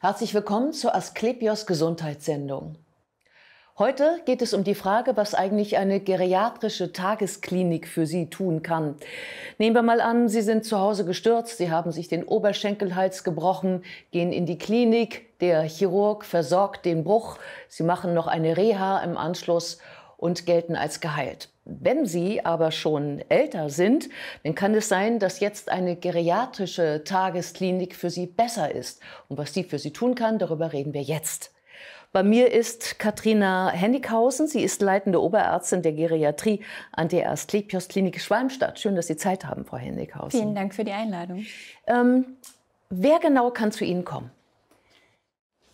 Herzlich willkommen zur Asklepios Gesundheitssendung. Heute geht es um die Frage, was eigentlich eine geriatrische Tagesklinik für Sie tun kann. Nehmen wir mal an, Sie sind zu Hause gestürzt, Sie haben sich den Oberschenkelhals gebrochen, gehen in die Klinik, der Chirurg versorgt den Bruch, Sie machen noch eine Reha im Anschluss und gelten als geheilt. Wenn Sie aber schon älter sind, dann kann es sein, dass jetzt eine geriatrische Tagesklinik für Sie besser ist. Und was die für Sie tun kann, darüber reden wir jetzt. Bei mir ist Katrina Hennighausen. Sie ist leitende Oberärztin der Geriatrie an der Asklepios Klinik Schwalmstadt. Schön, dass Sie Zeit haben, Frau Hennighausen. Vielen Dank für die Einladung. Ähm, wer genau kann zu Ihnen kommen?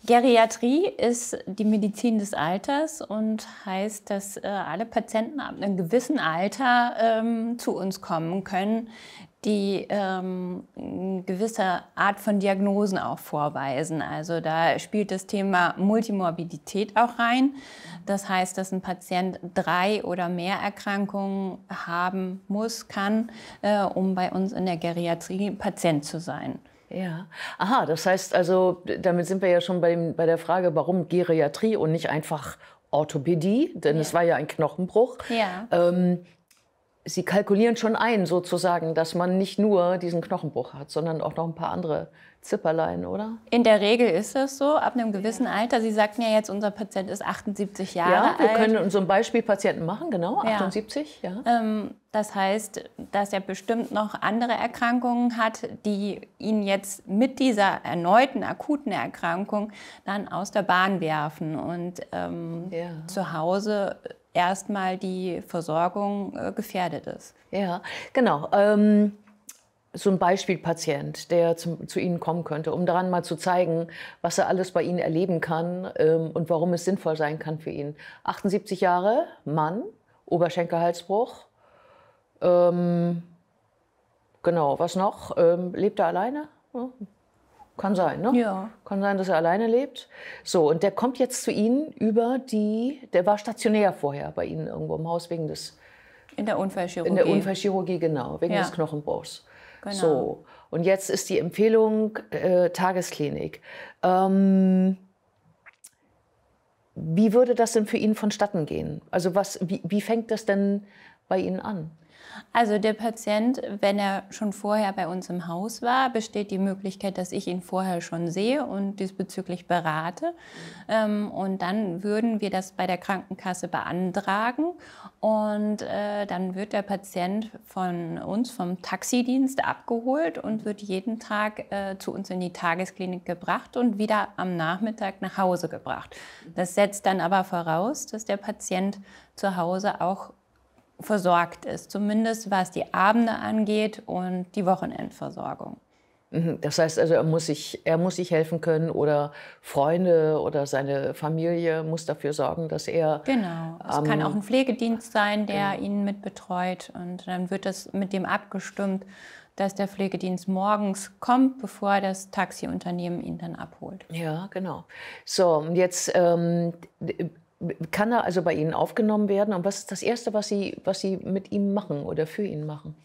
Geriatrie ist die Medizin des Alters und heißt, dass äh, alle Patienten ab einem gewissen Alter ähm, zu uns kommen können, die ähm, eine gewisse Art von Diagnosen auch vorweisen. Also da spielt das Thema Multimorbidität auch rein. Das heißt, dass ein Patient drei oder mehr Erkrankungen haben muss, kann, äh, um bei uns in der Geriatrie Patient zu sein. Ja, aha, das heißt also, damit sind wir ja schon bei, bei der Frage, warum Geriatrie und nicht einfach Orthopädie, denn ja. es war ja ein Knochenbruch. Ja. Ähm, sie kalkulieren schon ein, sozusagen, dass man nicht nur diesen Knochenbruch hat, sondern auch noch ein paar andere Zipperlein, oder? In der Regel ist das so, ab einem gewissen ja. Alter. Sie sagten ja jetzt, unser Patient ist 78 Jahre alt. Ja, wir können uns so ein Beispiel Patienten machen, genau, ja. 78, ja. Ähm, das heißt, dass er bestimmt noch andere Erkrankungen hat, die ihn jetzt mit dieser erneuten akuten Erkrankung dann aus der Bahn werfen und ähm, zu Hause erstmal die Versorgung äh, gefährdet ist. Ja, genau. Ähm so ein Beispielpatient, der zum, zu Ihnen kommen könnte, um daran mal zu zeigen, was er alles bei Ihnen erleben kann ähm, und warum es sinnvoll sein kann für ihn. 78 Jahre, Mann, Oberschenkelhalsbruch. Ähm, genau, was noch? Ähm, lebt er alleine? Ja, hm? Kann sein, ne? Ja. Kann sein, dass er alleine lebt. So, und der kommt jetzt zu Ihnen über die, der war stationär vorher bei Ihnen irgendwo im Haus wegen des... In der Unfallchirurgie. In der Unfallchirurgie, genau, wegen ja. des Knochenbruchs. Genau. So, und jetzt ist die Empfehlung äh, Tagesklinik. Ähm, wie würde das denn für ihn vonstatten gehen? Also was, wie, wie fängt das denn bei Ihnen an? Also der Patient, wenn er schon vorher bei uns im Haus war, besteht die Möglichkeit, dass ich ihn vorher schon sehe und diesbezüglich berate. Ähm, und dann würden wir das bei der Krankenkasse beantragen und äh, dann wird der Patient von uns vom Taxidienst abgeholt und wird jeden Tag äh, zu uns in die Tagesklinik gebracht und wieder am Nachmittag nach Hause gebracht. Das setzt dann aber voraus, dass der Patient zu Hause auch versorgt ist, zumindest was die Abende angeht und die Wochenendversorgung. Mhm, das heißt also, er muss, sich, er muss sich helfen können oder Freunde oder seine Familie muss dafür sorgen, dass er. Genau. Es ähm, kann auch ähm, ein Pflegedienst sein, der ja. Genau. ihn mitbetreut. Und dann wird das mit dem abgestimmt, dass der Pflegedienst morgens kommt, bevor das Taxiunternehmen ihn dann abholt. Ja, genau. So, jetzt ähm, kann er also bei Ihnen aufgenommen werden? Und was ist das Erste, was Sie, was Sie mit ihm machen oder für ihn machen?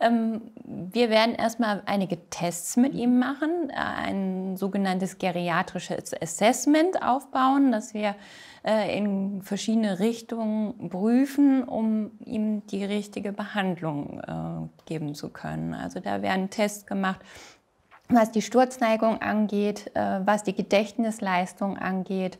Ähm, wir werden erstmal einige Tests mit ihm machen, äh, ein sogenanntes geriatrisches Assessment aufbauen, das wir äh, in verschiedene Richtungen prüfen, um ihm die richtige Behandlung äh, geben zu können. Also da werden Tests gemacht, was die Sturzneigung angeht, äh, was die Gedächtnisleistung angeht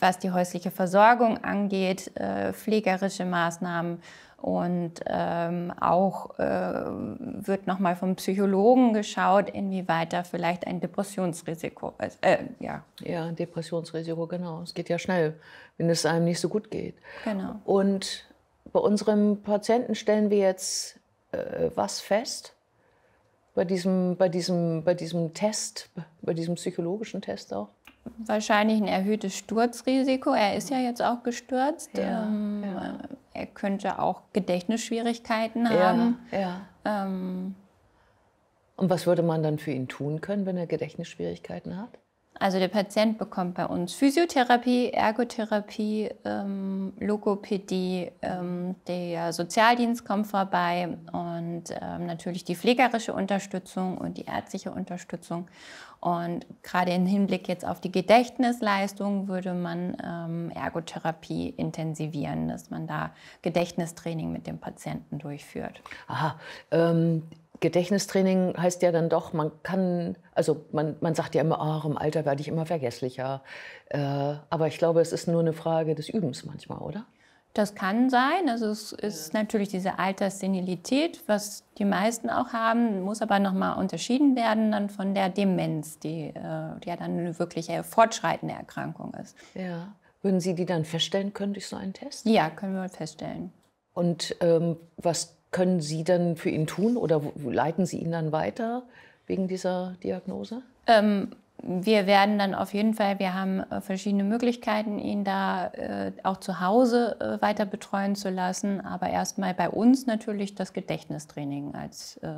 was die häusliche Versorgung angeht, äh, pflegerische Maßnahmen. Und ähm, auch äh, wird nochmal vom Psychologen geschaut, inwieweit da vielleicht ein Depressionsrisiko ist. Also, äh, ja. ja, Depressionsrisiko, genau. Es geht ja schnell, wenn es einem nicht so gut geht. Genau. Und bei unserem Patienten stellen wir jetzt äh, was fest? Bei diesem, bei, diesem, bei diesem Test, bei diesem psychologischen Test auch? wahrscheinlich ein erhöhtes Sturzrisiko. Er ist ja jetzt auch gestürzt. Ja, ähm, ja. Er könnte auch Gedächtnisschwierigkeiten haben. Ja, ähm, Und was würde man dann für ihn tun können, wenn er Gedächtnisschwierigkeiten hat? Also der Patient bekommt bei uns Physiotherapie, Ergotherapie, ähm, Logopädie, ähm, der Sozialdienst kommt vorbei und ähm, natürlich die pflegerische Unterstützung und die ärztliche Unterstützung. Und gerade im Hinblick jetzt auf die Gedächtnisleistung würde man ähm, Ergotherapie intensivieren, dass man da Gedächtnistraining mit dem Patienten durchführt. Aha, ähm, Gedächtnistraining heißt ja dann doch, man kann, also man, man sagt ja immer, ach, im Alter werde ich immer vergesslicher. Äh, aber ich glaube, es ist nur eine Frage des Übens manchmal, oder? Das kann sein. Also es ist natürlich diese Alterssenilität, was die meisten auch haben, muss aber nochmal unterschieden werden dann von der Demenz, die, äh, die ja dann eine wirklich fortschreitende Erkrankung ist. Ja. Würden Sie die dann feststellen können durch so einen Test? Ja, können wir feststellen. Und ähm, was können Sie dann für ihn tun oder leiten Sie ihn dann weiter wegen dieser Diagnose? Ähm, wir werden dann auf jeden Fall, wir haben äh, verschiedene Möglichkeiten, ihn da äh, auch zu Hause äh, weiter betreuen zu lassen, aber erstmal bei uns natürlich das Gedächtnistraining als äh,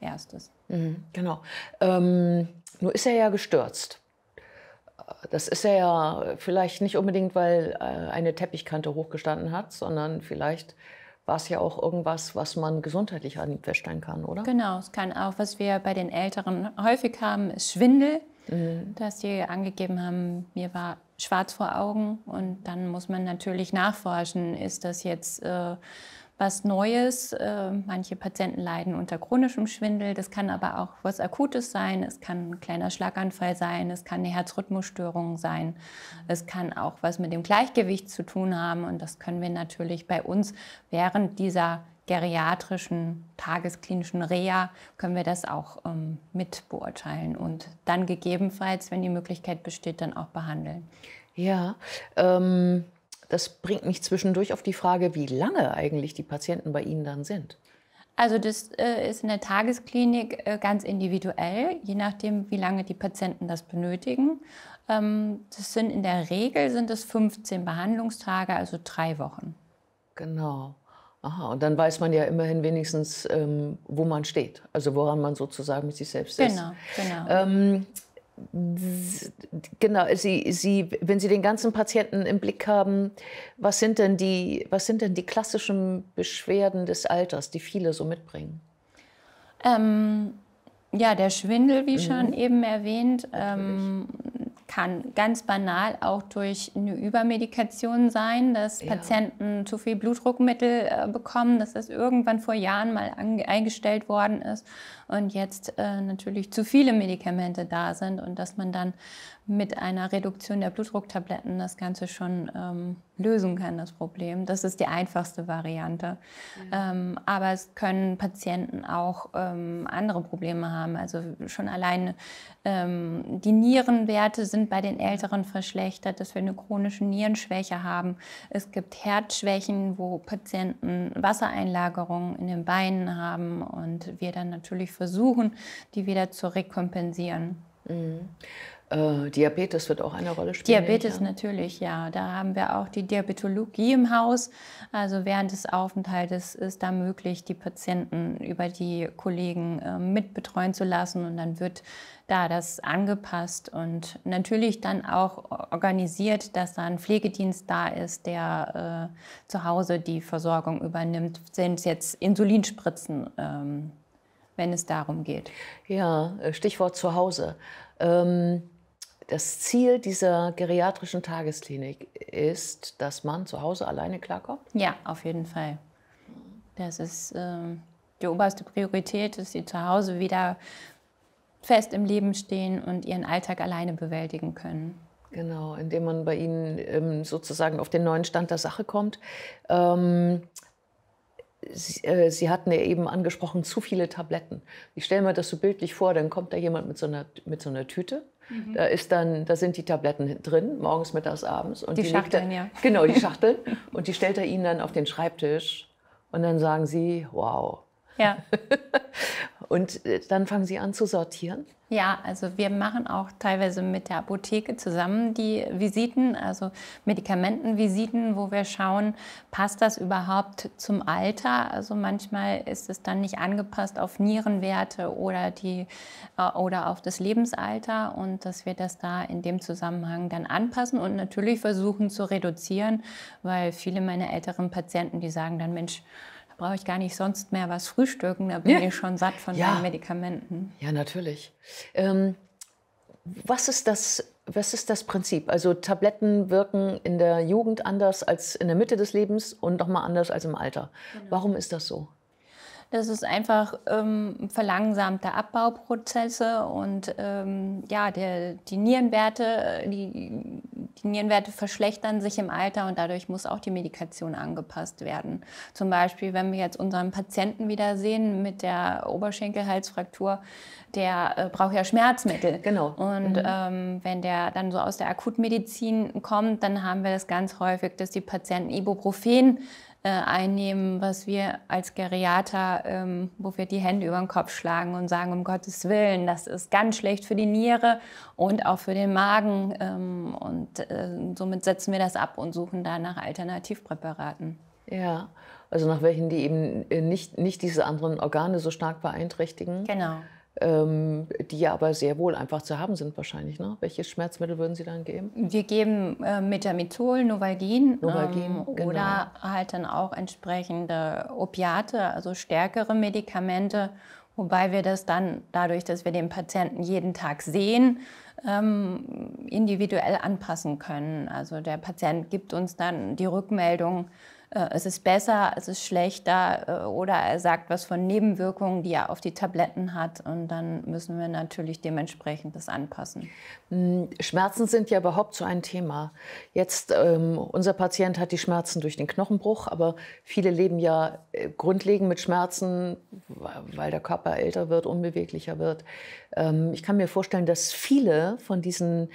erstes. Mhm, genau. Ähm, nur ist er ja gestürzt. Das ist er ja vielleicht nicht unbedingt, weil äh, eine Teppichkante hochgestanden hat, sondern vielleicht war es ja auch irgendwas, was man gesundheitlich an ihm feststellen kann, oder? Genau, es kann auch, was wir bei den Älteren häufig haben, ist Schwindel, mhm. dass sie angegeben haben, mir war schwarz vor Augen und dann muss man natürlich nachforschen, ist das jetzt... Äh, was Neues. Äh, manche Patienten leiden unter chronischem Schwindel. Das kann aber auch was Akutes sein. Es kann ein kleiner Schlaganfall sein. Es kann eine Herzrhythmusstörung sein. Es kann auch was mit dem Gleichgewicht zu tun haben. Und das können wir natürlich bei uns während dieser geriatrischen, tagesklinischen Reha können wir das auch ähm, mit beurteilen und dann gegebenenfalls, wenn die Möglichkeit besteht, dann auch behandeln. Ja, ähm, das bringt mich zwischendurch auf die Frage, wie lange eigentlich die Patienten bei Ihnen dann sind. Also das äh, ist in der Tagesklinik äh, ganz individuell, je nachdem, wie lange die Patienten das benötigen. Ähm, das sind in der Regel sind es 15 Behandlungstage, also drei Wochen. Genau. Aha, und dann weiß man ja immerhin wenigstens, ähm, wo man steht, also woran man sozusagen mit sich selbst genau, ist. Genau, genau. Ähm, genau, Sie, Sie, wenn Sie den ganzen Patienten im Blick haben, was sind denn die, was sind denn die klassischen Beschwerden des Alters, die viele so mitbringen? Ähm, ja, der Schwindel, wie mhm. schon eben erwähnt, ähm, kann ganz banal auch durch eine Übermedikation sein, dass ja. Patienten zu viel Blutdruckmittel äh, bekommen, dass das irgendwann vor Jahren mal eingestellt worden ist und jetzt äh, natürlich zu viele Medikamente da sind und dass man dann mit einer Reduktion der Blutdrucktabletten das Ganze schon ähm, lösen kann, das Problem. Das ist die einfachste Variante. Ja. Mhm. Ähm, aber es können Patienten auch ähm, andere Probleme haben. Also schon alleine ähm, die Nierenwerte sind bei den Älteren verschlechtert, dass wir eine chronische Nierenschwäche haben. Es gibt Herzschwächen, wo Patienten Wassereinlagerungen in den Beinen haben und wir dann natürlich versuchen, die wieder zu rekompensieren. Mhm. Äh, Diabetes wird auch eine Rolle spielen. Diabetes ja. natürlich, ja. Da haben wir auch die Diabetologie im Haus. Also während des Aufenthaltes ist da möglich, die Patienten über die Kollegen äh, mitbetreuen zu lassen und dann wird da das angepasst und natürlich dann auch organisiert, dass da ein Pflegedienst da ist, der äh, zu Hause die Versorgung übernimmt. Sind es jetzt Insulinspritzen? Ähm, wenn es darum geht. Ja, äh, Stichwort zu Hause. Ähm das Ziel dieser geriatrischen Tagesklinik ist, dass man zu Hause alleine klarkommt? Ja, auf jeden Fall. Das ist ähm, die oberste Priorität, dass sie zu Hause wieder fest im Leben stehen und ihren Alltag alleine bewältigen können. Genau, indem man bei ihnen ähm, sozusagen auf den neuen Stand der Sache kommt. Ähm, Sie, äh, Sie, hatten ja eben angesprochen, zu viele Tabletten. Ich stelle mir das so bildlich vor, dann kommt da jemand mit so einer, mit so einer Tüte Mhm. Da, ist dann, da sind die Tabletten drin, morgens, mittags, abends. Und die, die Schachteln, er, ja. Genau, die Schachteln. und die stellt er ihnen dann auf den Schreibtisch. Und dann sagen sie, wow, ja. Und äh, dann fangen Sie an zu sortieren? Ja, also wir machen auch teilweise mit der Apotheke zusammen die Visiten, also Medikamentenvisiten, wo wir schauen, passt das überhaupt zum Alter? Also manchmal ist es dann nicht angepasst auf Nierenwerte oder, die, äh, oder auf das Lebensalter und dass wir das da in dem Zusammenhang dann anpassen und natürlich versuchen zu reduzieren, weil viele meiner älteren Patienten, die sagen dann, Mensch, brauche ich gar nicht sonst mehr was frühstücken, da bin ja. ich schon satt von ja. meinen Medikamenten. Ja, natürlich. Ähm, was, ist das, was ist das Prinzip? Also Tabletten wirken in der Jugend anders als in der Mitte des Lebens und nochmal anders als im Alter. Genau. Warum ist das so? Das ist einfach ähm, verlangsamte Abbauprozesse und ähm, ja, der, die Nierenwerte, die die Nierenwerte verschlechtern sich im Alter und dadurch muss auch die Medikation angepasst werden. Zum Beispiel, wenn wir jetzt unseren Patienten wieder sehen mit der Oberschenkelhalsfraktur, der äh, braucht ja Schmerzmittel. Genau. Und mhm. ähm, wenn der dann so aus der Akutmedizin kommt, dann haben wir das ganz häufig, dass die Patienten Ibuprofen äh, einnehmen, was wir als Geriater, ähm, wo wir die Hände über den Kopf schlagen und sagen, um Gottes Willen, das ist ganz schlecht für die Niere und auch für den Magen. Ähm, und äh, somit setzen wir das ab und suchen da nach Alternativpräparaten. Ja, also nach welchen, die eben äh, nicht, nicht diese anderen Organe so stark beeinträchtigen. Genau ähm, die aber sehr wohl einfach zu haben sind wahrscheinlich. Ne? Welches Schmerzmittel würden Sie dann geben? Wir geben äh, Metamizol, Novalgin, Novalgin ähm, genau. oder halt dann auch entsprechende Opiate, also stärkere Medikamente, wobei wir das dann dadurch, dass wir den Patienten jeden Tag sehen, ähm, individuell anpassen können. Also der Patient gibt uns dann die Rückmeldung, äh, es ist besser, es ist schlechter äh, oder er sagt was von Nebenwirkungen, die er auf die Tabletten hat und dann müssen wir natürlich dementsprechend das anpassen. Hm, Schmerzen sind ja überhaupt so ein Thema. Jetzt, ähm, unser Patient hat die Schmerzen durch den Knochenbruch, aber viele leben ja äh, grundlegend mit Schmerzen, weil der Körper älter wird, unbeweglicher wird. Ähm, ich kann mir vorstellen, dass viele von diesen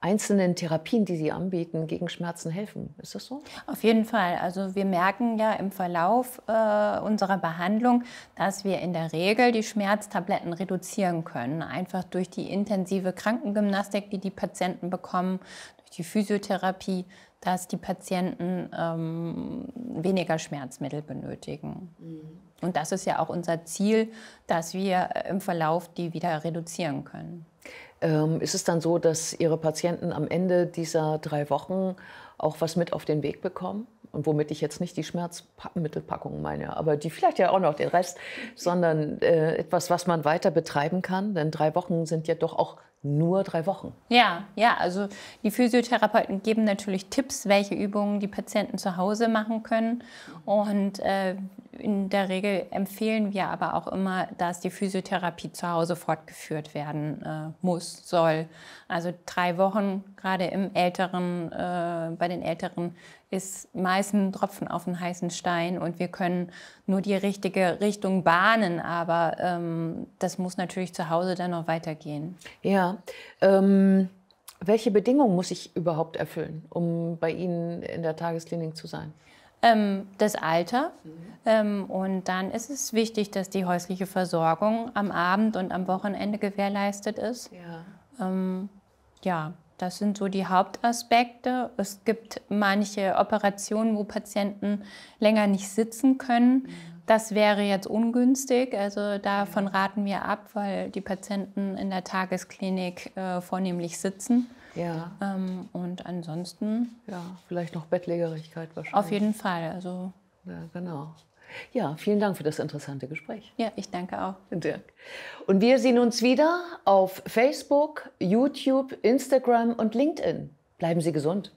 einzelnen Therapien, die Sie anbieten, gegen Schmerzen helfen. Ist das so? Auf jeden Fall. Also wir merken ja im Verlauf äh, unserer Behandlung, dass wir in der Regel die Schmerztabletten reduzieren können. Einfach durch die intensive Krankengymnastik, die die Patienten bekommen, durch die Physiotherapie, dass die Patienten ähm, weniger Schmerzmittel benötigen. Mhm. Und das ist ja auch unser Ziel, dass wir äh, im Verlauf die wieder reduzieren können. Ähm, ist es dann so, dass Ihre Patienten am Ende dieser drei Wochen auch was mit auf den Weg bekommen? Und womit ich jetzt nicht die Schmerzmittelpackung meine, aber die vielleicht ja auch noch den Rest, sondern äh, etwas, was man weiter betreiben kann. Denn drei Wochen sind ja doch auch nur drei Wochen. Ja, ja, also die Physiotherapeuten geben natürlich Tipps, welche Übungen die Patienten zu Hause machen können. Und äh, in der Regel empfehlen wir aber auch immer, dass die Physiotherapie zu Hause fortgeführt werden äh, muss, soll. Also drei Wochen, gerade im älteren, äh, bei den älteren ist meist ein Tropfen auf den heißen Stein und wir können nur die richtige Richtung bahnen, aber ähm, das muss natürlich zu Hause dann noch weitergehen. Ja. Ähm, welche Bedingungen muss ich überhaupt erfüllen, um bei Ihnen in der Tagesklinik zu sein? Ähm, das Alter. Ähm, und dann ist es wichtig, dass die häusliche Versorgung am Abend und am Wochenende gewährleistet ist. Ja. Ähm, ja. Das sind so die Hauptaspekte. Es gibt manche Operationen, wo Patienten länger nicht sitzen können. Das wäre jetzt ungünstig. Also davon raten wir ab, weil die Patienten in der Tagesklinik äh, vornehmlich sitzen. Ja. Ähm, und ansonsten. Ja, vielleicht noch Bettlägerigkeit wahrscheinlich. Auf jeden Fall. Also. Ja, genau. Ja, vielen Dank für das interessante Gespräch. Ja, ich danke auch. Dirk. Und wir sehen uns wieder auf Facebook, YouTube, Instagram und LinkedIn. Bleiben Sie gesund.